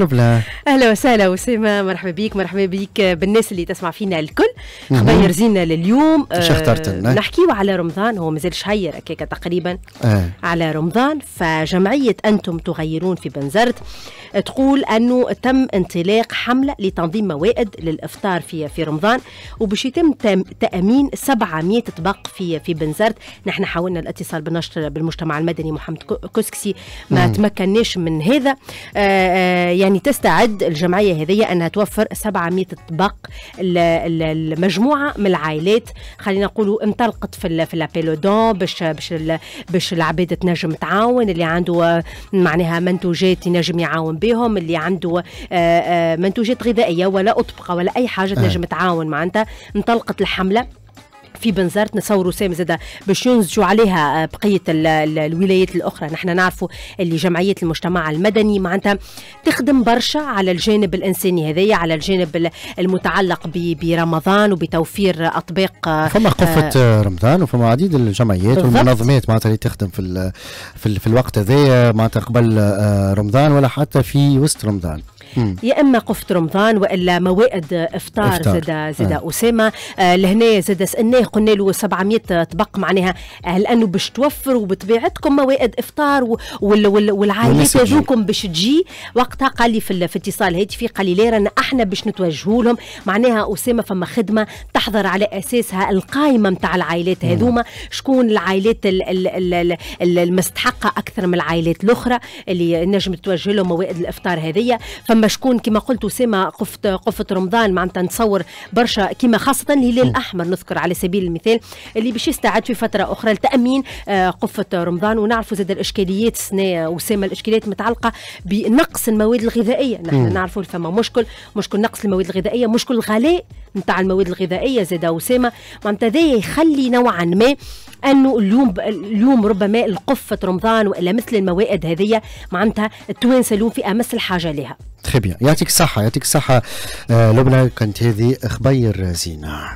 بلا. اهلا وسهلا اسامه مرحبا بك مرحبا بك بالناس اللي تسمع فينا الكل خبير زينه لليوم آه نحكيو على رمضان هو مازال شهير هكاك تقريبا آه. على رمضان فجمعيه انتم تغيرون في بنزرت تقول انه تم انطلاق حمله لتنظيم موائد للافطار في في رمضان وباش يتم تامين 700 طبق في في بنزرت نحن حاولنا الاتصال بالنشر بالمجتمع المدني محمد كسكسي ما مم. تمكناش من هذا آه, آه، يعني تستعد الجمعية هذه أنها توفر 700 طبق المجموعة من العائلات خلينا نقولوا انطلقت في ال في لابيلودون باش باش باش العباد تنجم تعاون اللي عنده معناها منتوجات ينجم يعاون بهم اللي عنده آه، آه، منتوجات غذائية ولا أطبقة ولا أي حاجة آه. تنجم تعاون معناتها انطلقت الحملة في بنزرت نصوروا سام زاده باش ينزجوا عليها آه، بقيه الولايات الاخرى نحن نعرفوا اللي جمعيه المجتمع المدني معناتها تخدم برشا على الجانب الانساني هذايا على الجانب المتعلق برمضان وبتوفير اطباق آه، فما قفه آه رمضان وفما عديد الجمعيات والمنظمات معناتها اللي تخدم في في, في الوقت هذايا معناتها قبل آه، رمضان ولا حتى في وسط رمضان يا اما قفه رمضان والا موائد افطار, إفطار. زاد زاد اسامه آه لهنا زاد سالناه قلنا له 700 طبق معناها لانه باش توفروا بطبيعتكم موائد افطار والعائلات هذوكم باش تجي وقتها قال لي في, الاتصال اتصال هاتفي قال لي لا رانا احنا باش نتوجهوا لهم معناها اسامه فما خدمه تحضر على اساسها القائمه نتاع العائلات هذوما شكون العائلات المستحقه اكثر من العائلات الاخرى اللي نجم توجه لهم موائد الافطار هذيا فما شكون كما قلت اسامه قفت قفه رمضان معناتها نتصور برشا كما خاصه الهلال الاحمر نذكر على سبيل سبيل المثال اللي باش يستعد في فتره اخرى لتامين آه، قفه رمضان ونعرفوا زاد الاشكاليات السنه وسام الاشكاليات متعلقه بنقص المواد الغذائيه نحن نعرفوا فما مشكل مشكل نقص المواد الغذائيه مشكل الغلاء نتاع المواد الغذائيه زاد وسامه معناتها هذا يخلي نوعا ما انه اليوم اليوم ربما القفه رمضان والا مثل الموائد هذه معناتها التوانسه اليوم في امس الحاجه لها تخي بيان يعطيك الصحة يعطيك الصحة آه لبنى كانت هذه خبير زينة